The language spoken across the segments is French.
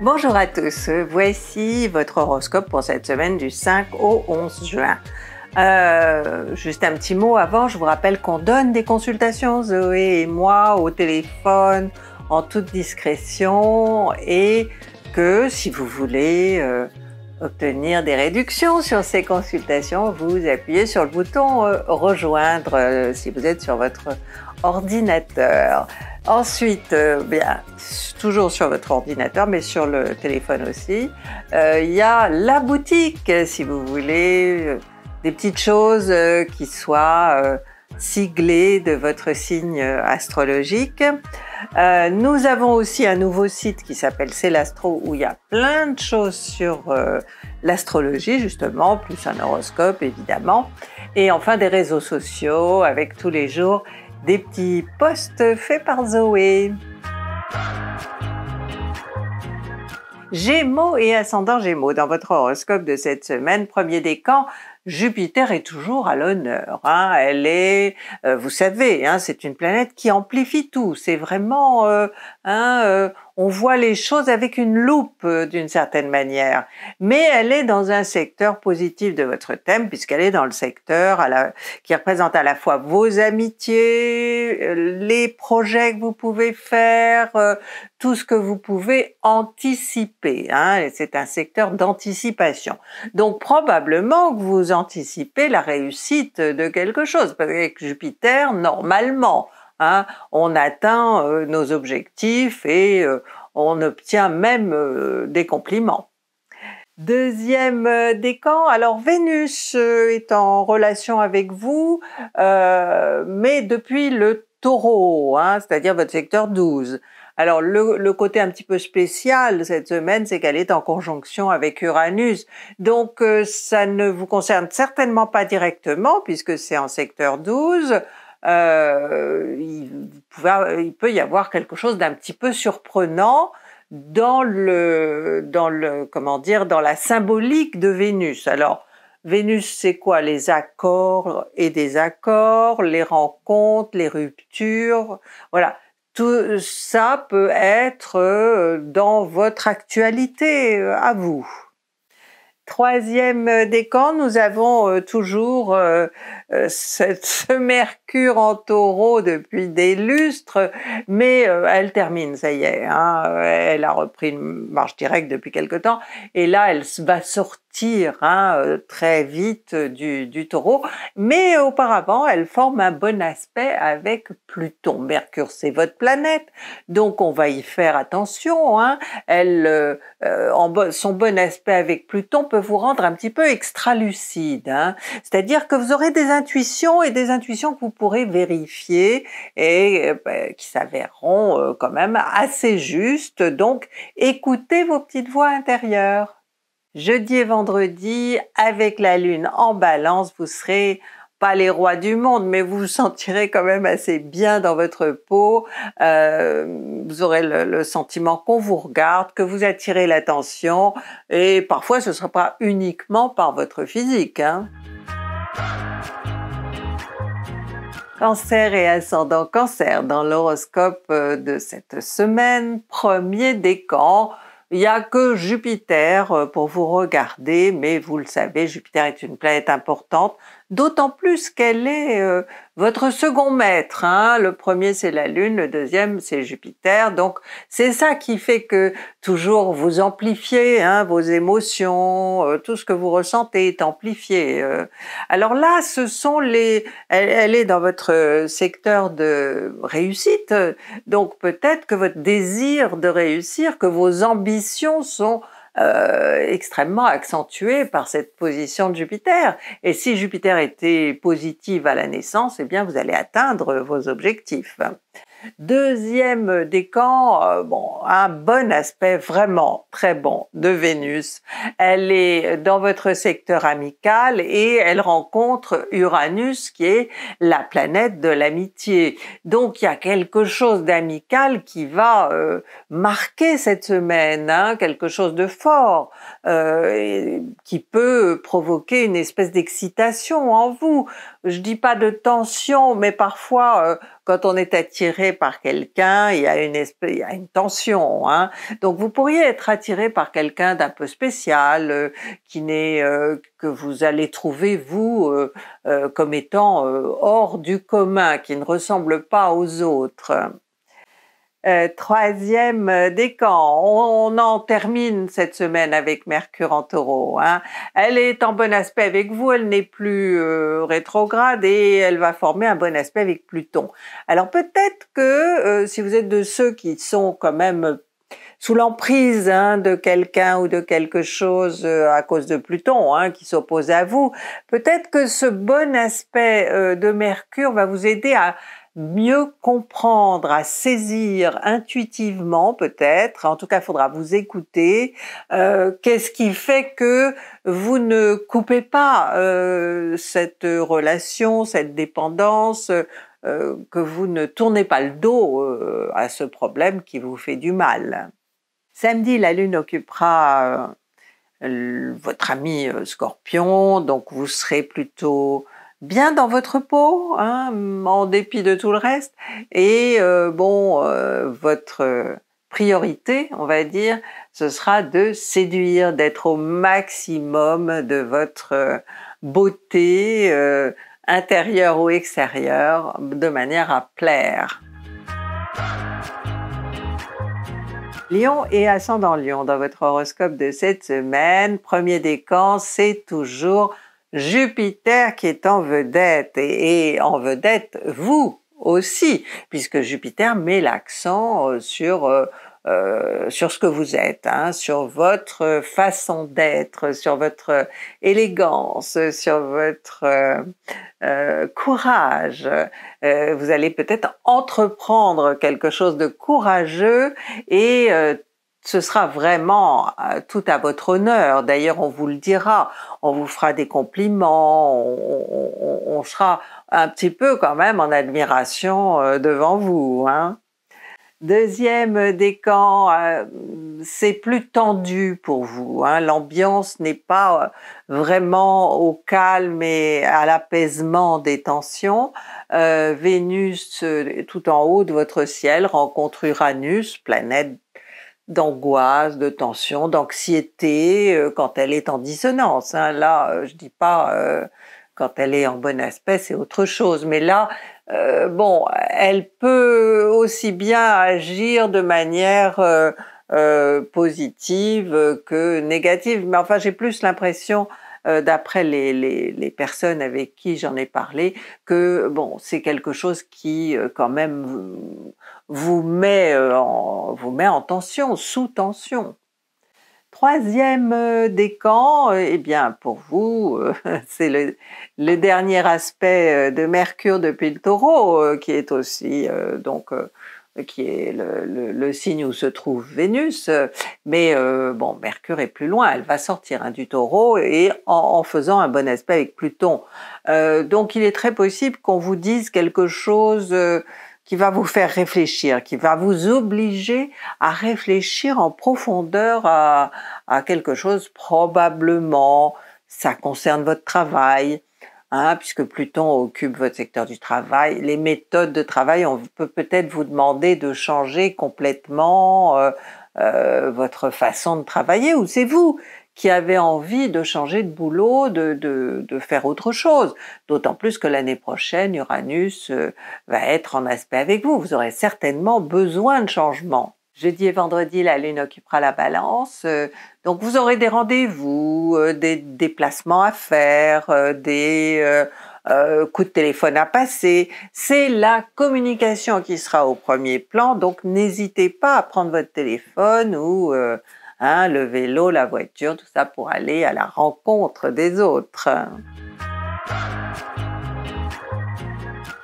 Bonjour à tous, voici votre horoscope pour cette semaine du 5 au 11 juin. Euh, juste un petit mot avant, je vous rappelle qu'on donne des consultations, Zoé et moi, au téléphone, en toute discrétion, et que si vous voulez euh, obtenir des réductions sur ces consultations, vous appuyez sur le bouton euh, Rejoindre si vous êtes sur votre ordinateur. Ensuite, euh, bien, toujours sur votre ordinateur, mais sur le téléphone aussi, euh, il y a la boutique, si vous voulez, euh, des petites choses qui soient siglées de votre signe astrologique. nous avons aussi un nouveau site qui s'appelle C'est l'Astro où il y a plein de choses sur l'astrologie justement, plus un horoscope évidemment. Et enfin des réseaux sociaux avec tous les jours des petits posts faits par Zoé. Gémeaux et ascendant Gémeaux, dans votre horoscope de cette semaine, premier décan, Jupiter est toujours à l'honneur. Hein. Elle est, euh, vous savez, hein, c'est une planète qui amplifie tout. C'est vraiment, euh, hein, euh, on voit les choses avec une loupe euh, d'une certaine manière, mais elle est dans un secteur positif de votre thème puisqu'elle est dans le secteur qui représente à la fois vos amitiés, euh, les projets que vous pouvez faire, euh, tout ce que vous pouvez anticiper. Hein, C'est un secteur d'anticipation. Donc probablement que vous anticipez la réussite de quelque chose parce que Jupiter, normalement, on atteint euh, nos objectifs et euh, on obtient même euh, des compliments. Deuxième décan, alors Vénus est en relation avec vous, mais depuis le taureau, hein, c'est-à-dire votre secteur 12. Alors le, côté un petit peu spécial cette semaine, c'est qu'elle est en conjonction avec Uranus, donc ça ne vous concerne certainement pas directement puisque c'est en secteur 12, euh, il, peut y avoir quelque chose d'un petit peu surprenant dans le, dans le, comment dire, dans la symbolique de Vénus. Alors, Vénus, c'est quoi Les accords et désaccords, les rencontres, les ruptures. Voilà. Tout ça peut être euh, dans votre actualité euh, à vous. Troisième décan, nous avons toujours euh, cette, ce Mercure en taureau depuis des lustres, mais euh, elle termine, ça y est. Hein. elle a repris une marche directe depuis quelque temps, et là, elle va sortir hein, euh, très vite du, taureau. Mais auparavant, elle forme un bon aspect avec Pluton. Mercure, c'est votre planète, donc on va y faire attention. Hein. Elle, en, son bon aspect avec Pluton peut vous rendre un petit peu extra-lucide, c'est-à-dire que vous aurez des intuitions et des intuitions que vous pourrez vérifier et euh, bah, qui s'avéreront euh, quand même assez justes. Donc écoutez vos petites voix intérieures. Jeudi et vendredi, avec la lune en balance, vous serez pas les rois du monde, mais vous vous sentirez quand même assez bien dans votre peau. Euh, vous aurez le, sentiment qu'on vous regarde, que vous attirez l'attention, et parfois ce ne sera pas uniquement par votre physique. Hein. Cancer et ascendant cancer, dans l'horoscope euh, de cette semaine, premier décan, il n'y a que Jupiter euh, pour vous regarder, mais vous le savez, Jupiter est une planète importante, d'autant plus qu'elle est euh, votre second maître. Hein. Le premier c'est la Lune, le deuxième c'est Jupiter. Donc c'est ça qui fait que toujours vous amplifiez hein, vos émotions, euh, tout ce que vous ressentez est amplifié. Euh. Alors là, ce sont les, elle est dans votre secteur de réussite, donc peut-être que votre désir de réussir, que vos ambitions sont euh, extrêmement accentuée par cette position de Jupiter. Et si Jupiter était positive à la naissance, eh bien vous allez atteindre vos objectifs. Deuxième décan, euh, bon, un bon aspect vraiment très bon de Vénus. Elle est dans votre secteur amical et elle rencontre Uranus qui est la planète de l'amitié. Donc il y a quelque chose d'amical qui va euh, marquer cette semaine, hein, quelque chose de fort euh, qui peut provoquer une espèce d'excitation en vous. Je dis pas de tension, mais parfois quand on est attiré par quelqu'un, il y a une espèce, il y a une tension. Hein. Donc vous pourriez être attiré par quelqu'un d'un peu spécial, euh, qui n'est euh, que vous allez trouver vous euh, comme étant hors du commun, qui ne ressemble pas aux autres. Euh, troisième euh, décan, on en termine cette semaine avec Mercure en taureau. Hein. Elle est en bon aspect avec vous, elle n'est plus euh, rétrograde et elle va former un bon aspect avec Pluton. Alors peut-être que si vous êtes de ceux qui sont quand même sous l'emprise hein, de quelqu'un ou de quelque chose à cause de Pluton hein, qui s'oppose à vous. Peut-être que ce bon aspect de Mercure va vous aider à mieux comprendre, à saisir intuitivement peut-être, en tout cas il faudra vous écouter, euh, qu'est-ce qui fait que vous ne coupez pas euh, cette relation, cette dépendance, euh, que vous ne tournez pas le dos à ce problème qui vous fait du mal. Samedi, la Lune occupera votre ami Scorpion, donc vous serez plutôt bien dans votre peau, hein, en dépit de tout le reste. Et euh, bon, euh, votre priorité, on va dire, ce sera de séduire, d'être au maximum de votre euh, beauté intérieure ou extérieure, de manière à plaire. Lion et ascendant Lion dans votre horoscope de cette semaine, premier décan, c'est toujours Jupiter qui est en vedette et, en vedette vous aussi, puisque Jupiter met l'accent euh, sur euh, euh, sur ce que vous êtes, hein, sur votre façon d'être, sur votre élégance, sur votre courage. vous allez peut-être entreprendre quelque chose de courageux et ce sera vraiment euh, tout à votre honneur. D'ailleurs, on vous le dira, on vous fera des compliments, on, sera un petit peu quand même en admiration euh, devant vous. Hein. Deuxième décan, euh, c'est plus tendu pour vous. Hein. L'ambiance n'est pas vraiment au calme et à l'apaisement des tensions. Vénus, tout en haut de votre ciel, rencontre Uranus, planète d'angoisse, de tension, d'anxiété euh, quand elle est en dissonance. Hein. Là, euh, je dis pas euh, quand elle est en bon aspect, c'est autre chose. Mais là, bon, elle peut aussi bien agir de manière positive que négative. Mais enfin, j'ai plus l'impression euh, d'après les, personnes avec qui j'en ai parlé, que bon, c'est quelque chose qui euh, quand même vous, met, euh, en, vous met en tension, sous tension. Troisième décan, eh bien pour vous, c'est le, le, dernier aspect de Mercure depuis le Taureau qui est aussi donc qui est le, signe où se trouve Vénus, euh, mais euh, bon, Mercure est plus loin, elle va sortir hein, du taureau et en, faisant un bon aspect avec Pluton. Euh, donc il est très possible qu'on vous dise quelque chose qui va vous faire réfléchir, qui va vous obliger à réfléchir en profondeur à quelque chose probablement, ça concerne votre travail, Hein, puisque Pluton occupe votre secteur du travail, les méthodes de travail, on peut peut-être vous demander de changer complètement euh, euh, votre façon de travailler, ou c'est vous qui avez envie de changer de boulot, de, de, de faire autre chose. D'autant plus que l'année prochaine, Uranus euh, va être en aspect avec vous. Vous aurez certainement besoin de changement. Jeudi et vendredi, la Lune occupera la balance. Euh, donc vous aurez des rendez-vous, euh, des déplacements à faire, euh, des coups de téléphone à passer. C'est la communication qui sera au premier plan. Donc n'hésitez pas à prendre votre téléphone ou hein, le vélo, la voiture, tout ça pour aller à la rencontre des autres.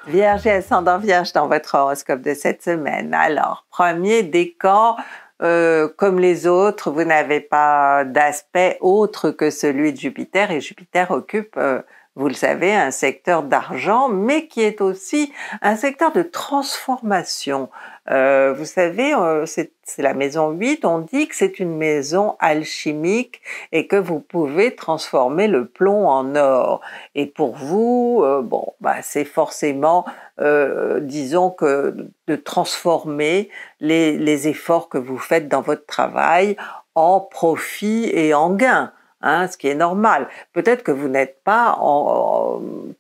Vierge et ascendant Vierge dans votre horoscope de cette semaine. Alors, premier décor, euh, comme les autres, vous n'avez pas d'aspect autre que celui de Jupiter et Jupiter occupe, euh, vous le savez, un secteur d'argent, mais qui est aussi un secteur de transformation. Euh, vous savez, euh, c'est la maison 8, on dit que c'est une maison alchimique et que vous pouvez transformer le plomb en or. Et pour vous, euh, bon, bah, c'est forcément, disons que de transformer les efforts que vous faites dans votre travail en profit et en gain. Hein, ce qui est normal. Peut-être que vous n'êtes pas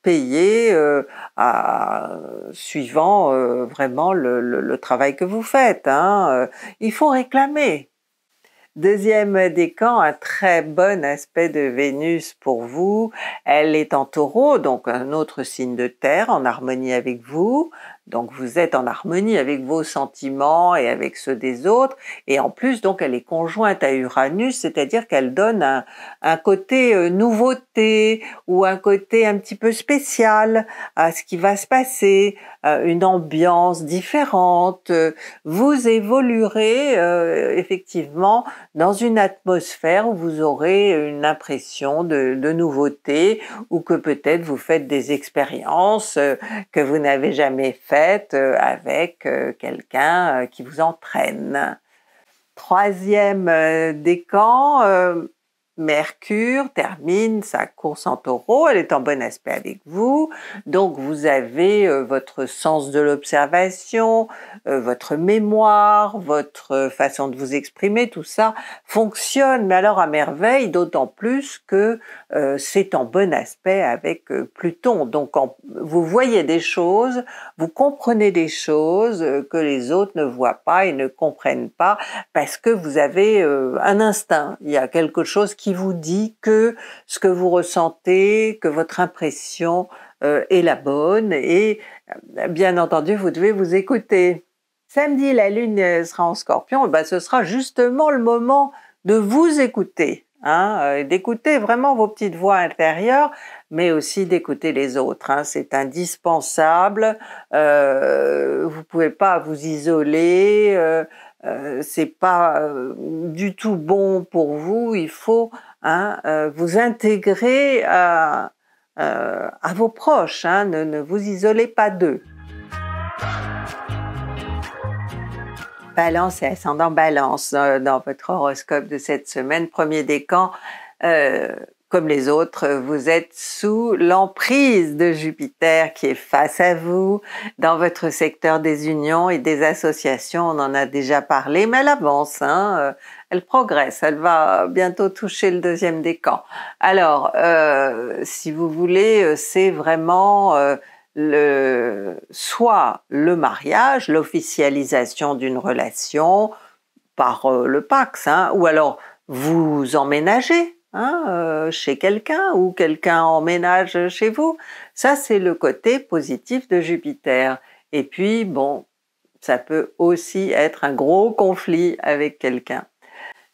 payé euh, suivant euh, vraiment le, travail que vous faites. Hein, euh. Il faut réclamer. Deuxième décan, un très bon aspect de Vénus pour vous. Elle est en taureau, donc un autre signe de terre en harmonie avec vous. Donc vous êtes en harmonie avec vos sentiments et avec ceux des autres. Et en plus, donc, elle est conjointe à Uranus, c'est-à-dire qu'elle donne un, côté euh, nouveauté ou un côté un petit peu spécial à ce qui va se passer, une ambiance différente. Vous évoluerez euh, effectivement dans une atmosphère où vous aurez une impression de, de nouveauté ou que peut-être vous faites des expériences euh, que vous n'avez jamais faites euh, avec euh, quelqu'un euh, qui vous entraîne. Troisième décan, Mercure termine sa course en taureau, elle est en bon aspect avec vous, donc vous avez euh, votre sens de l'observation, euh, votre mémoire, votre euh, façon de vous exprimer, tout ça fonctionne, mais alors à merveille, d'autant plus que c'est en bon aspect avec Pluton, donc vous voyez des choses, vous comprenez des choses que les autres ne voient pas et ne comprennent pas parce que vous avez un instinct, il y a quelque chose qui qui vous dit que ce que vous ressentez, que votre impression euh, est la bonne et euh, bien entendu, vous devez vous écouter. Samedi, la Lune euh, sera en scorpion, eh ben, ce sera justement le moment de vous écouter Hein, euh, d'écouter vraiment vos petites voix intérieures, mais aussi d'écouter les autres. Hein. c'est indispensable. vous euh, vous pouvez pas vous isoler. ce euh, n'est c'est pas du tout bon pour vous. Il faut hein, vous intégrer à, vos proches. ne vous isolez pas d'eux balance et ascendant balance dans votre horoscope de cette semaine, premier décan. Euh, comme les autres, vous êtes sous l'emprise de Jupiter qui est face à vous dans votre secteur des unions et des associations. On en a déjà parlé, mais elle avance, hein, euh, elle progresse, elle va bientôt toucher le deuxième décan. Alors, euh, si vous voulez, euh, c'est vraiment soit le mariage, l'officialisation d'une relation par euh, le Pax, hein, ou alors vous emménagez hein, euh, chez quelqu'un ou quelqu'un emménage chez vous. Ça, c'est le côté positif de Jupiter. Et puis, bon, ça peut aussi être un gros conflit avec quelqu'un.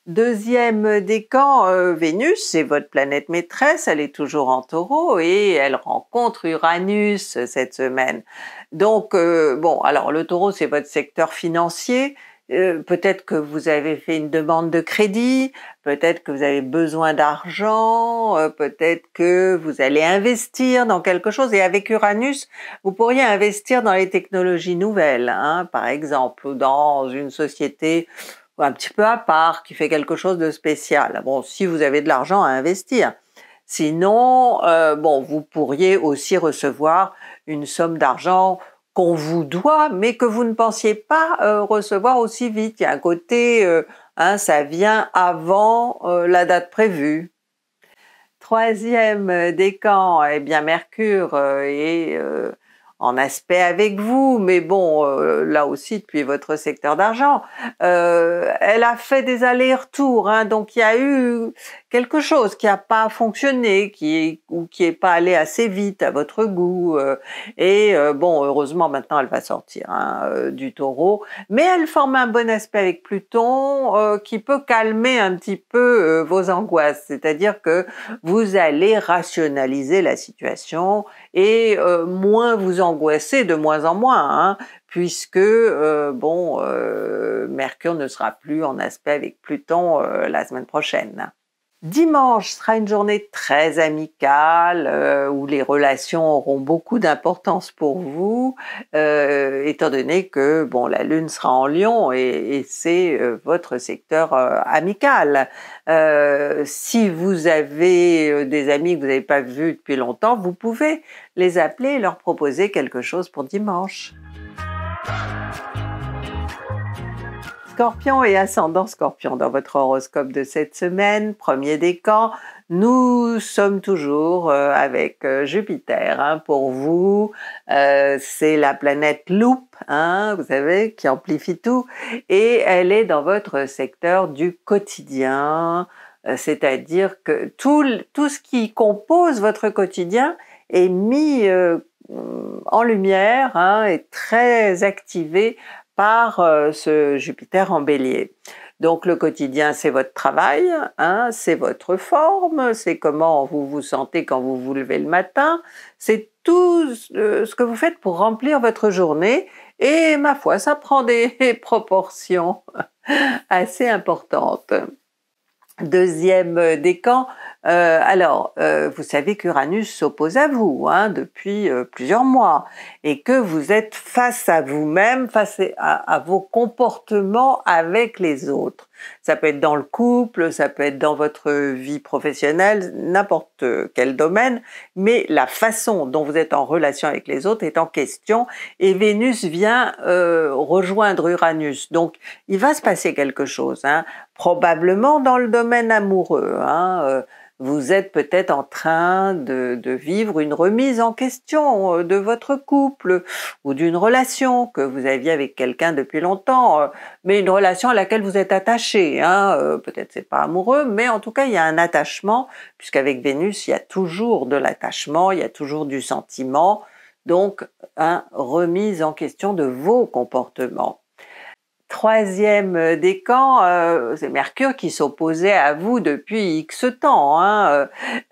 Deuxième décan, camps, euh, Vénus, c'est votre planète maîtresse, elle est toujours en taureau et elle rencontre Uranus cette semaine. Donc, euh, bon, alors le taureau, c'est votre secteur financier. Euh, peut-être que vous avez fait une demande de crédit, peut-être que vous avez besoin d'argent, peut-être que vous allez investir dans quelque chose. Et avec Uranus, vous pourriez investir dans les technologies nouvelles, hein, par exemple, dans une société un petit peu à part, qui fait quelque chose de spécial. Bon, si vous avez de l'argent à investir. Sinon, euh, bon, vous pourriez aussi recevoir une somme d'argent qu'on vous doit, mais que vous ne pensiez pas euh, recevoir aussi vite. Il y a un côté, euh, hein, ça vient avant la date prévue. Troisième décan, eh bien Mercure est en aspect avec vous, mais bon, euh, là aussi depuis votre secteur d'argent. Euh, elle a fait des allers-retours, hein, donc il y a eu quelque chose qui n'a pas fonctionné, qui est, ou qui n'est pas allé assez vite à votre goût. Euh, et bon, heureusement maintenant elle va sortir hein, du Taureau, mais elle forme un bon aspect avec Pluton qui peut calmer un petit peu vos angoisses, c'est-à-dire que vous allez rationaliser la situation et moins vous en angoissé de moins en moins, hein, puisque euh, bon, euh, Mercure ne sera plus en aspect avec Pluton euh, la semaine prochaine. Dimanche sera une journée très amicale euh, où les relations auront beaucoup d'importance pour vous, euh, étant donné que bon la lune sera en Lion et, c'est euh, votre secteur amical. si vous avez des amis que vous n'avez pas vus depuis longtemps, vous pouvez les appeler et leur proposer quelque chose pour dimanche. Scorpion et ascendant Scorpion, dans votre horoscope de cette semaine, premier décan, nous sommes toujours euh, avec euh, Jupiter. Hein, pour vous, euh, c'est la planète loupe, hein, vous savez, qui amplifie tout, et elle est dans votre secteur du quotidien, c'est-à-dire que tout, ce qui compose votre quotidien est mis en lumière, hein, est très activé par euh, ce Jupiter en bélier. Donc le quotidien, c'est votre travail, hein, c'est votre forme, c'est comment vous vous sentez quand vous vous levez le matin, c'est tout ce euh, que vous faites pour remplir votre journée et ma foi, ça prend des proportions assez importantes. Deuxième euh, décan, euh, alors, euh, vous savez qu'Uranus s'oppose à vous hein, depuis euh, plusieurs mois et que vous êtes face à vous-même, face à, vos comportements avec les autres. Ça peut être dans le couple, ça peut être dans votre vie professionnelle, n'importe quel domaine, mais la façon dont vous êtes en relation avec les autres est en question et Vénus vient rejoindre Uranus. Donc, il va se passer quelque chose, hein, probablement dans le domaine amoureux. Hein, vous êtes peut-être en train de, vivre une remise en question euh, de votre couple ou d'une relation que vous aviez avec quelqu'un depuis longtemps, euh, mais une relation à laquelle vous êtes attaché. Hein. Euh, peut-être c'est pas amoureux, mais en tout cas il y a un attachement, puisqu'avec Vénus il y a toujours de l'attachement, il y a toujours du sentiment, donc un hein, remise en question de vos comportements troisième euh, décan, euh, c'est Mercure qui s'opposait à vous depuis X temps, hein,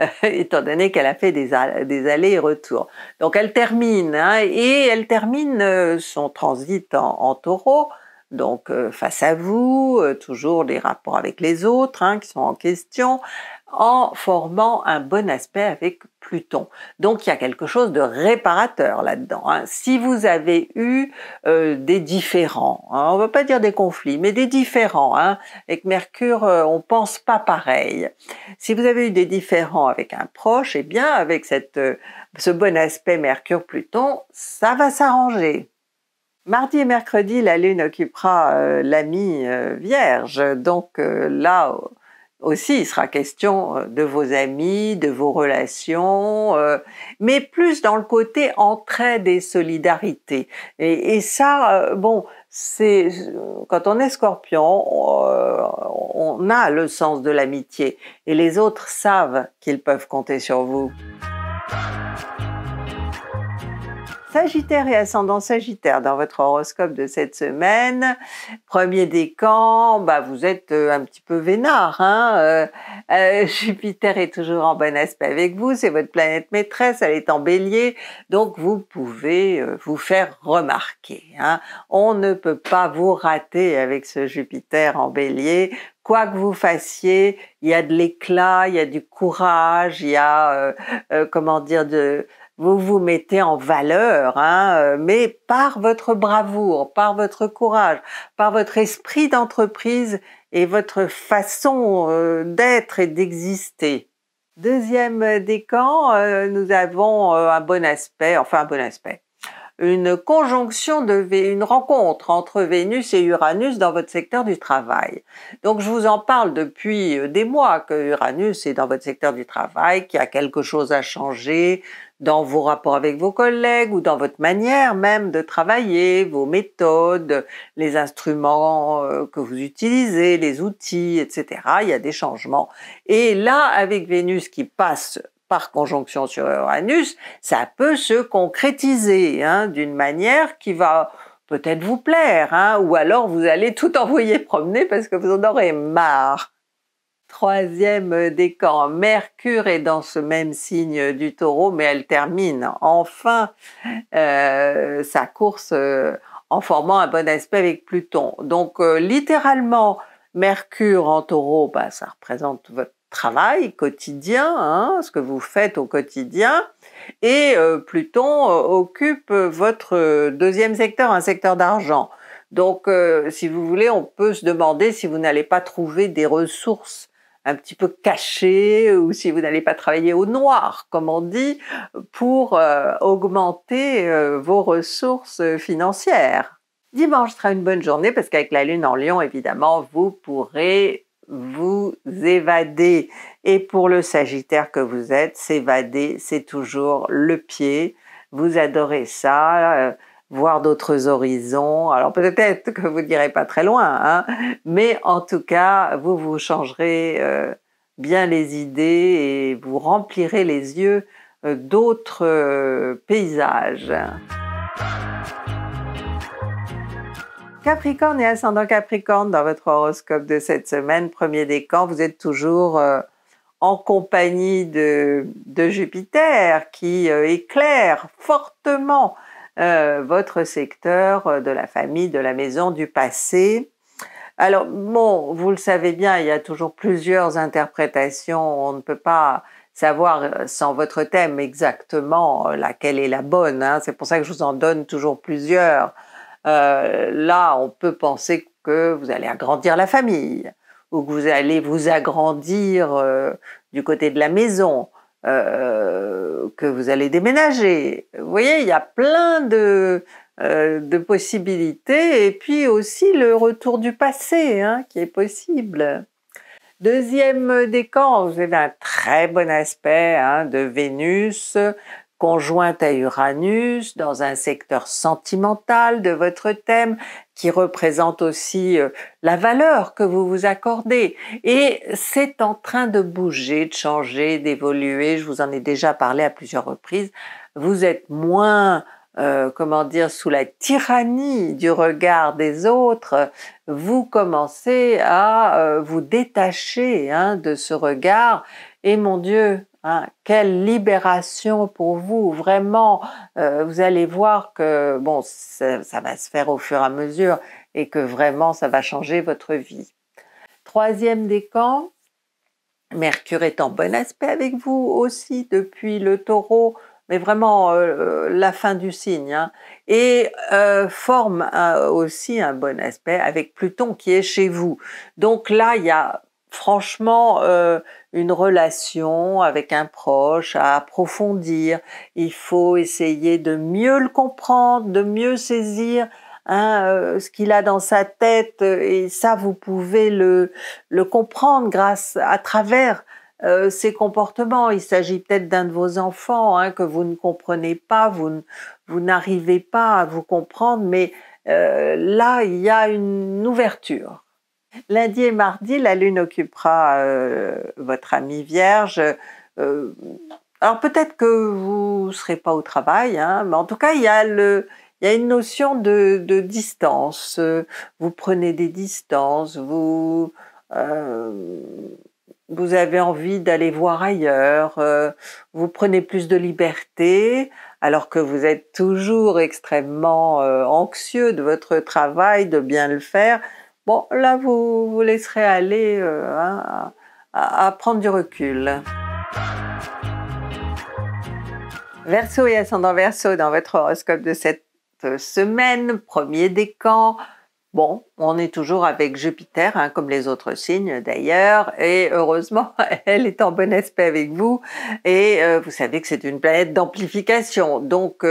euh, étant donné qu'elle a fait des, des allers et retours. Donc elle termine, hein, et elle termine son transit en, taureau, donc face à vous, toujours les rapports avec les autres hein, qui sont en question, en formant un bon aspect avec Pluton. Donc il y a quelque chose de réparateur là-dedans. Hein. Si vous avez eu euh, des différends, hein, on ne va pas dire des conflits, mais des différends, hein, avec Mercure, euh, on pense pas pareil. Si vous avez eu des différends avec un proche, eh bien avec euh, ce bon aspect Mercure-Pluton, ça va s'arranger. Mardi et mercredi, la Lune occupera l'ami Vierge, donc là aussi, il sera question euh, de vos amis, de vos relations, euh, mais plus dans le côté entraide des solidarités. Et, et ça, euh, bon, c'est quand on est scorpion, on a le sens de l'amitié et les autres savent qu'ils peuvent compter sur vous. Sagittaire et ascendant Sagittaire, dans votre horoscope de cette semaine, premier décan, bah vous êtes euh, un petit peu vénard. Hein euh, euh, Jupiter est toujours en bon aspect avec vous, c'est votre planète maîtresse, elle est en bélier, donc vous pouvez vous faire remarquer. Hein. On ne peut pas vous rater avec ce Jupiter en bélier, quoi que vous fassiez, il y a de l'éclat, il y a du courage, il y a, comment dire, de, vous vous mettez en valeur, hein, euh, mais par votre bravoure, par votre courage, par votre esprit d'entreprise et votre façon euh, d'être et d'exister. Deuxième euh, décan, nous avons un bon aspect, enfin un bon aspect une conjonction de une rencontre entre Vénus et Uranus dans votre secteur du travail. Donc je vous en parle depuis euh, des mois que Uranus est dans votre secteur du travail, qu'il y a quelque chose à changer dans vos rapports avec vos collègues ou dans votre manière même de travailler, vos méthodes, les instruments euh, que vous utilisez, les outils, etc. Il y a des changements. Et là, avec Vénus qui passe par conjonction sur Uranus, ça peut se concrétiser hein, d'une manière qui va peut-être vous plaire, hein, ou alors vous allez tout envoyer promener parce que vous en aurez marre. Troisième décan, Mercure est dans ce même signe du taureau, mais elle termine enfin euh, sa course euh, en formant un bon aspect avec Pluton. Donc euh, littéralement, Mercure en taureau, bah, ça représente votre travail quotidien, hein, ce que vous faites au quotidien, et euh, Pluton euh, occupe euh, votre deuxième secteur, un secteur d'argent. Donc, si vous voulez, on peut se demander si vous n'allez pas trouver des ressources un petit peu cachées ou si vous n'allez pas travailler au noir, comme on dit, pour augmenter vos ressources financières. Dimanche sera une bonne journée parce qu'avec la Lune en Lion, évidemment, vous pourrez vous évader. Et pour le Sagittaire que vous êtes, s'évader, c'est toujours le pied. Vous adorez ça, euh, voir d'autres horizons. Alors peut-être que vous n'irez pas très loin, hein. mais en tout cas, vous vous changerez euh, bien les idées et vous remplirez les yeux euh, d'autres paysages. Capricorne et ascendant Capricorne, dans votre horoscope de cette semaine, premier décan, vous êtes toujours euh, en compagnie de, Jupiter qui euh, éclaire fortement euh, votre secteur de la famille, de la maison, du passé. Alors bon, vous le savez bien, il y a toujours plusieurs interprétations, on ne peut pas savoir sans votre thème exactement laquelle est la bonne, hein. c'est pour ça que je vous en donne toujours plusieurs. Euh, là, on peut penser que vous allez agrandir la famille ou que vous allez vous agrandir euh, du côté de la maison, euh, que vous allez déménager. Vous voyez, il y a plein de, de possibilités et puis aussi le retour du passé hein, qui est possible. Deuxième décan, vous avez un très bon aspect hein, de Vénus conjointe à Uranus, dans un secteur sentimental de votre thème, qui représente aussi euh, la valeur que vous vous accordez. Et c'est en train de bouger, de changer, d'évoluer. Je vous en ai déjà parlé à plusieurs reprises. Vous êtes moins euh, comment dire, sous la tyrannie du regard des autres, vous commencez à euh, vous détacher hein, de ce regard. Et mon Dieu, Hein, quelle libération pour vous, vraiment. Euh, vous allez voir que bon, ça, va se faire au fur et à mesure et que vraiment ça va changer votre vie. Troisième décan, Mercure est en bon aspect avec vous aussi depuis le Taureau, mais vraiment euh, euh, la fin du signe, hein. et forme hein, aussi un bon aspect avec Pluton qui est chez vous. Donc là, il y a franchement euh, une relation avec un proche à approfondir. Il faut essayer de mieux le comprendre, de mieux saisir hein, euh, ce qu'il a dans sa tête, euh, et ça vous pouvez le, comprendre grâce à travers ses comportements. Il s'agit peut-être d'un de vos enfants hein, que vous ne comprenez pas, vous n'arrivez pas à vous comprendre, mais là il y a une ouverture. Lundi et mardi, la Lune occupera euh, votre amie Vierge. Euh, alors peut-être que vous ne serez pas au travail, hein, mais en tout cas, il y a une notion de, distance. Vous prenez des distances, vous, euh, avez envie d'aller voir ailleurs, vous prenez plus de liberté, alors que vous êtes toujours extrêmement anxieux de votre travail, de bien le faire. Bon, là, vous vous laisserez aller euh, hein, à, prendre du recul. Verseau et ascendant Verseau dans votre horoscope de cette euh, semaine, premier décan. Bon, on est toujours avec Jupiter, hein, comme les autres signes d'ailleurs, et heureusement, elle est en bon aspect avec vous, et euh, vous savez que c'est une planète d'amplification, donc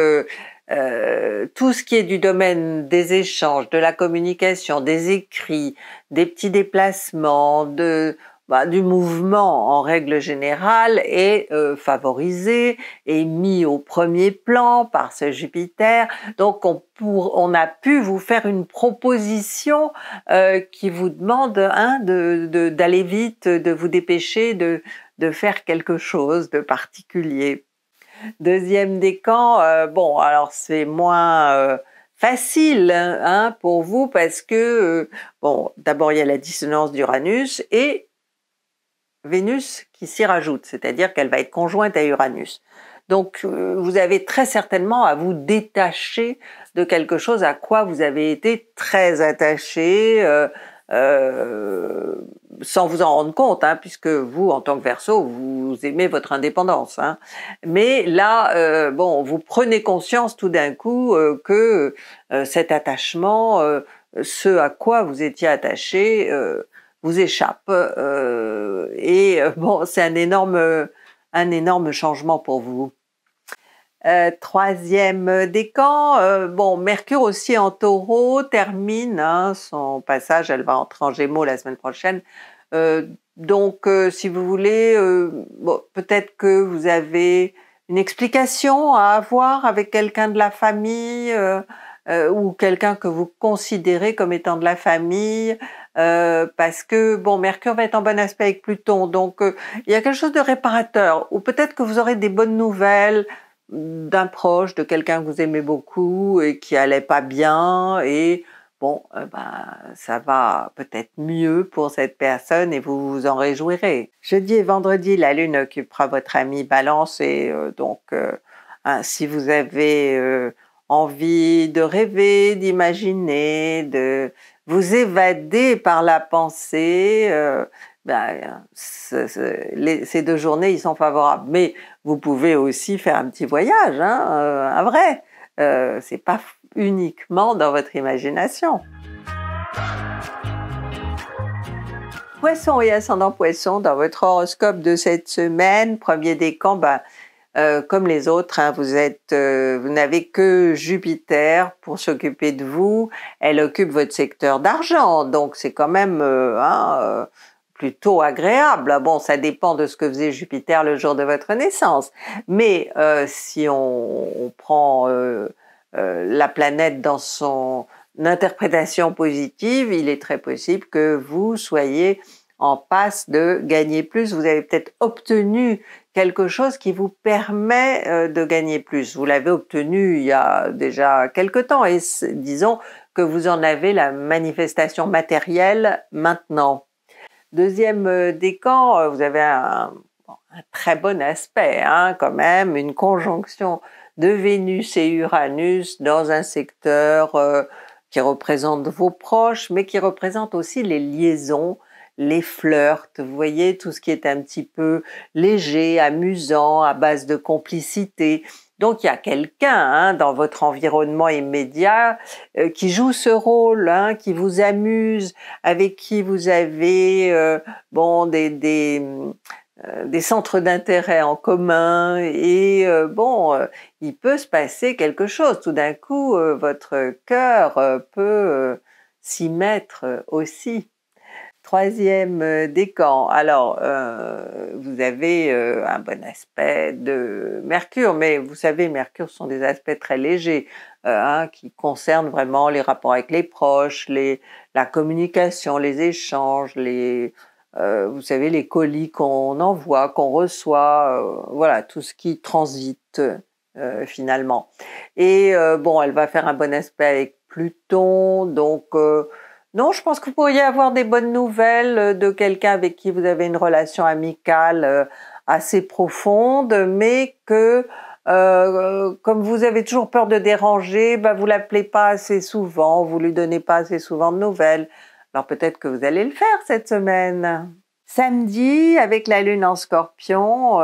euh, tout ce qui est du domaine des échanges, de la communication, des écrits, des petits déplacements, de, bah, du mouvement en règle générale est euh, favorisé et mis au premier plan par ce Jupiter. Donc on, pour, on a pu vous faire une proposition euh, qui vous demande hein, d'aller vite, de vous dépêcher, de faire quelque chose de particulier. Deuxième décan, euh, bon, alors c'est moins euh, facile hein, pour vous parce que, euh, bon, d'abord il y a la dissonance d'Uranus et Vénus qui s'y rajoute, c'est-à-dire qu'elle va être conjointe à Uranus. Donc vous avez très certainement à vous détacher de quelque chose à quoi vous avez été très attaché euh, sans vous en rendre compte, hein, puisque vous, en tant que verso, vous aimez votre indépendance. Hein. Mais là, euh, bon, vous prenez conscience tout d'un coup euh, que cet attachement, ce à quoi vous étiez attaché, vous échappe. et bon, c'est un énorme, un énorme changement pour vous. Euh, troisième euh, décan, euh, bon, Mercure aussi en taureau termine hein, son passage, elle va entrer en gémeaux la semaine prochaine. donc, si vous voulez, peut-être que vous avez une explication à avoir avec quelqu'un de la famille ou quelqu'un que vous considérez comme étant de la famille, parce que, bon, Mercure va être en bon aspect avec Pluton, donc il y a quelque chose de réparateur, ou peut-être que vous aurez des bonnes nouvelles, d'un proche, de quelqu'un que vous aimez beaucoup et qui allait pas bien et bon, euh, ben, ça va peut-être mieux pour cette personne et vous vous en réjouirez. Jeudi et vendredi, la lune occupera votre ami Balance et euh, donc euh, hein, si vous avez envie de rêver, d'imaginer, de vous évader par la pensée, ben, ces deux journées, ils sont favorables. Mais vous pouvez aussi faire un petit voyage, hein, euh, un vrai. Euh, c'est pas uniquement dans votre imagination. Poisson et ascendant poisson, dans votre horoscope de cette semaine, premier décan, ben, euh, comme les autres, hein, vous, êtes, euh, vous n'avez que Jupiter pour s'occuper de vous. Elle occupe votre secteur d'argent, donc c'est quand même hein, plutôt agréable. Bon, ça dépend de ce que faisait Jupiter le jour de votre naissance. Mais euh, si on, prend euh, euh, la planète dans son interprétation positive, il est très possible que vous soyez en passe de gagner plus. Vous avez peut-être obtenu quelque chose qui vous permet de gagner plus. Vous l'avez obtenu il y a déjà quelque temps et disons que vous en avez la manifestation matérielle maintenant. Deuxième euh, décan, euh, vous avez un, très bon aspect, hein, quand même, une conjonction de Vénus et Uranus dans un secteur euh, qui représente vos proches, mais qui représente aussi les liaisons, les flirts, vous voyez, tout ce qui est un petit peu léger, amusant, à base de complicité. Donc il y a quelqu'un hein, dans votre environnement immédiat euh, qui joue ce rôle, hein, qui vous amuse, avec qui vous avez euh, bon des, euh, des centres d'intérêt en commun et bon il peut se passer quelque chose. Tout d'un coup votre cœur peut s'y mettre aussi. Troisième euh, décan, alors euh, vous avez euh, un bon aspect de Mercure, mais vous savez, Mercure sont des aspects très légers hein, qui concernent vraiment les rapports avec les proches, les, la communication, les échanges, vous savez, les colis qu'on envoie, qu'on reçoit, voilà, tout ce qui transite finalement. Et bon, elle va faire un bon aspect avec Pluton, donc non, je pense que vous pourriez avoir des bonnes nouvelles euh, de quelqu'un avec qui vous avez une relation amicale euh, assez profonde, mais que euh, comme vous avez toujours peur de déranger, bah vous l'appelez pas assez souvent, vous lui donnez pas assez souvent de nouvelles. Alors peut-être que vous allez le faire cette semaine. Samedi, avec la lune en scorpion,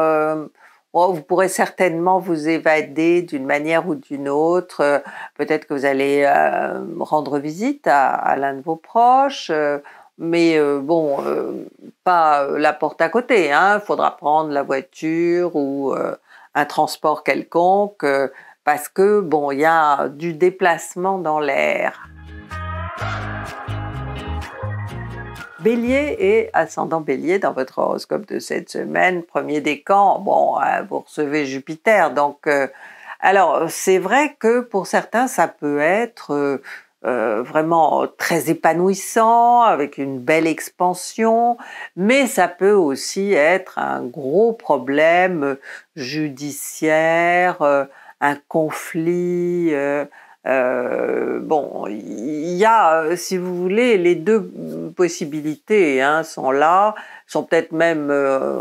Oh, vous pourrez certainement vous évader d'une manière ou d'une autre. Peut-être que vous allez euh, rendre visite à, l'un de vos proches, euh, mais euh, bon, pas la porte à côté. Il hein. faudra prendre la voiture ou un transport quelconque parce que bon, il y a du déplacement dans l'air bélier et ascendant bélier dans votre horoscope de cette semaine, premier décan, bon, hein, vous recevez Jupiter, donc... Euh, alors, c'est vrai que pour certains, ça peut être... Euh, euh, vraiment très épanouissant, avec une belle expansion, mais ça peut aussi être un gros problème judiciaire, un conflit, euh, bon, il y a, euh, si vous voulez, les deux possibilités hein, sont là, sont peut-être même euh,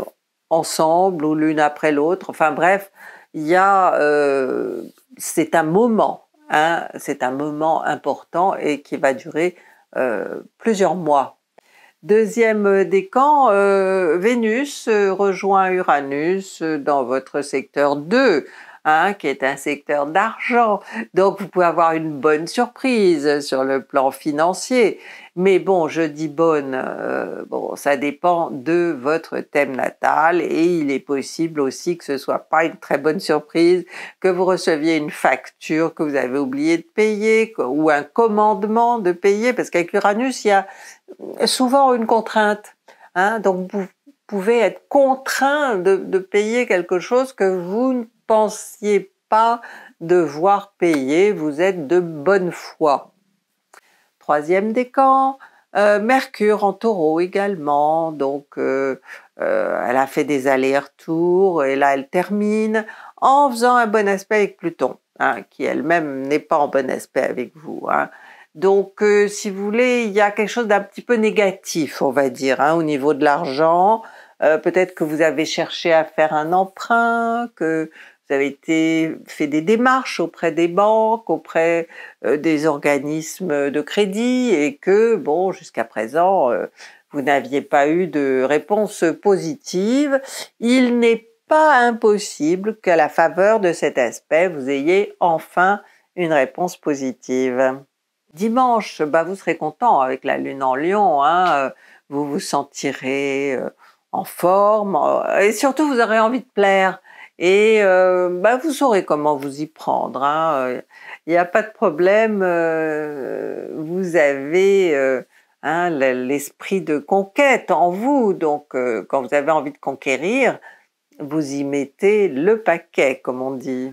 ensemble ou l'une après l'autre. Enfin bref, il y a, c'est un moment, hein, c'est un moment important et qui va durer plusieurs mois. Deuxième décan, Vénus rejoint Uranus dans votre secteur 2. Hein, qui est un secteur d'argent. Donc vous pouvez avoir une bonne surprise sur le plan financier. Mais bon, je dis bonne, euh, bon, ça dépend de votre thème natal et il est possible aussi que ce soit pas une très bonne surprise, que vous receviez une facture que vous avez oublié de payer ou un commandement de payer parce qu'avec Uranus, il y a souvent une contrainte. Hein. donc vous pouvez être contraint de, de payer quelque chose que vous ne pensiez pas devoir payer, vous êtes de bonne foi. Troisième décan, euh, Mercure en taureau également, donc euh, euh, elle a fait des allers-retours et là elle termine en faisant un bon aspect avec Pluton, hein, qui elle-même n'est pas en bon aspect avec vous. Hein. Donc, si vous voulez, il y a quelque chose d'un petit peu négatif, on va dire, hein, au niveau de l'argent. Peut-être que vous avez cherché à faire un emprunt, que vous avez été, fait des démarches auprès des banques, auprès euh, des organismes de crédit et que, bon, jusqu'à présent, euh, vous n'aviez pas eu de réponse positive. Il n'est pas impossible qu'à la faveur de cet aspect, vous ayez enfin une réponse positive. Dimanche, bah vous serez content avec la lune en lion, hein, euh, vous vous sentirez en forme et surtout vous aurez envie de plaire. Et euh, bah, vous saurez comment vous y prendre. Hein, euh. Il n'y a pas de problème. Euh, vous avez hein, l'esprit de conquête en vous. Donc, quand vous avez envie de conquérir, vous y mettez le paquet, comme on dit.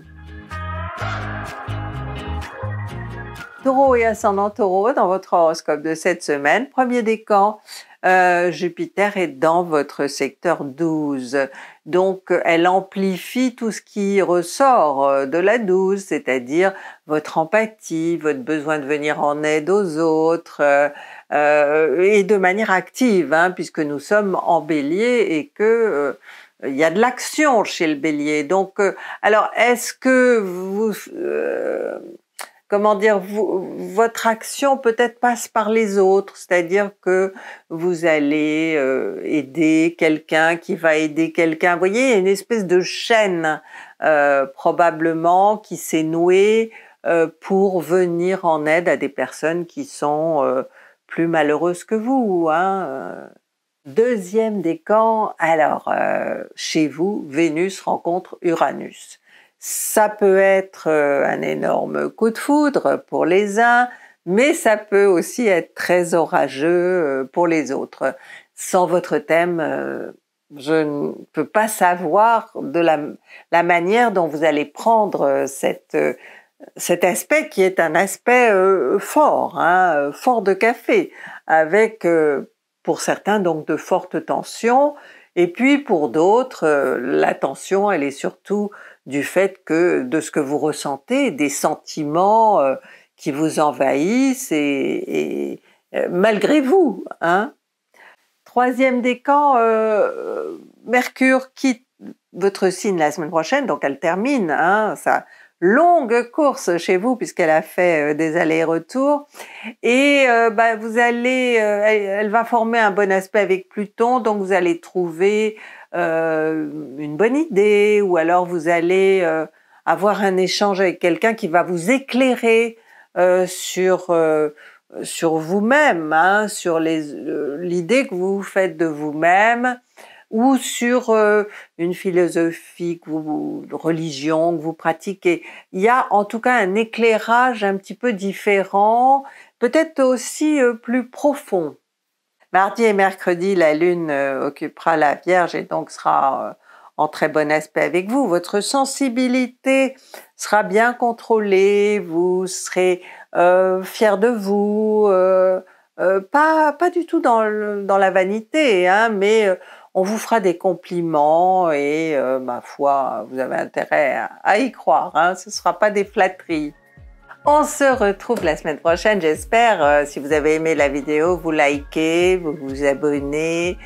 Taureau et ascendant taureau dans votre horoscope de cette semaine. Premier décan, euh, Jupiter est dans votre secteur 12. Donc elle amplifie tout ce qui ressort euh, de la douce, c'est-à-dire votre empathie, votre besoin de venir en aide aux autres, euh, euh et de manière active, hein, puisque nous sommes en bélier et que... Euh, il y a de l'action chez le bélier. Donc, alors, est-ce que vous, comment dire, votre action peut-être passe par les autres, c'est-à-dire que vous allez euh, aider quelqu'un qui va aider quelqu'un. Vous voyez, il y a une espèce de chaîne euh, probablement qui s'est nouée euh, pour venir en aide à des personnes qui sont plus malheureuses que vous. Hein, Deuxième des décan, alors chez vous, Vénus rencontre Uranus. Ça peut être euh, un énorme coup de foudre pour les uns, mais ça peut aussi être très orageux euh, pour les autres. Sans votre thème, euh, je ne peux pas savoir de la, manière dont vous allez prendre cet aspect qui est un aspect fort, hein, fort de café, avec pour certains donc de fortes tensions, et puis pour d'autres, la tension elle est surtout du fait que de ce que vous ressentez, des sentiments euh, qui vous envahissent et, euh, malgré vous. Hein. Troisième décan, euh, Mercure quitte votre signe la semaine prochaine, donc elle termine hein, sa longue course chez vous puisqu'elle a fait des allers-retours et bah, vous allez, elle, va former un bon aspect avec Pluton, donc vous allez trouver euh, une bonne idée, ou alors vous allez euh, avoir un échange avec quelqu'un qui va vous éclairer euh, sur sur vous-même, hein, sur l'idée que vous faites de vous-même, ou sur une philosophie que vous, une religion que vous pratiquez. Il y a en tout cas un éclairage un petit peu différent, peut-être aussi plus profond. Mardi et mercredi, la Lune euh, occupera la Vierge et donc sera euh, en très bon aspect avec vous. Votre sensibilité sera bien contrôlée, vous serez euh, fier de vous, pas, pas du tout dans, dans la vanité, hein, mais on vous fera des compliments et, ma foi, vous avez intérêt à, y croire, hein. ce ne sera pas des flatteries. On se retrouve la semaine prochaine, j'espère. Euh, si vous avez aimé la vidéo, vous likez, vous vous abonnez.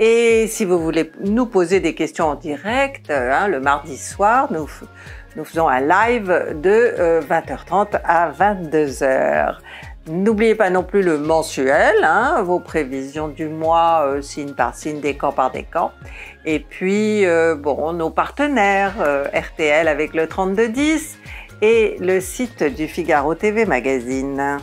Et si vous voulez nous poser des questions en direct, euh, hein, le mardi soir, nous, faisons un live de 20h30 euh, à 22h. N'oubliez pas non plus le mensuel, hein, vos prévisions du mois, signe par signe, décan par décan. Et puis, bon, nos partenaires, RTL avec le 3210, et le site du Figaro TV Magazine.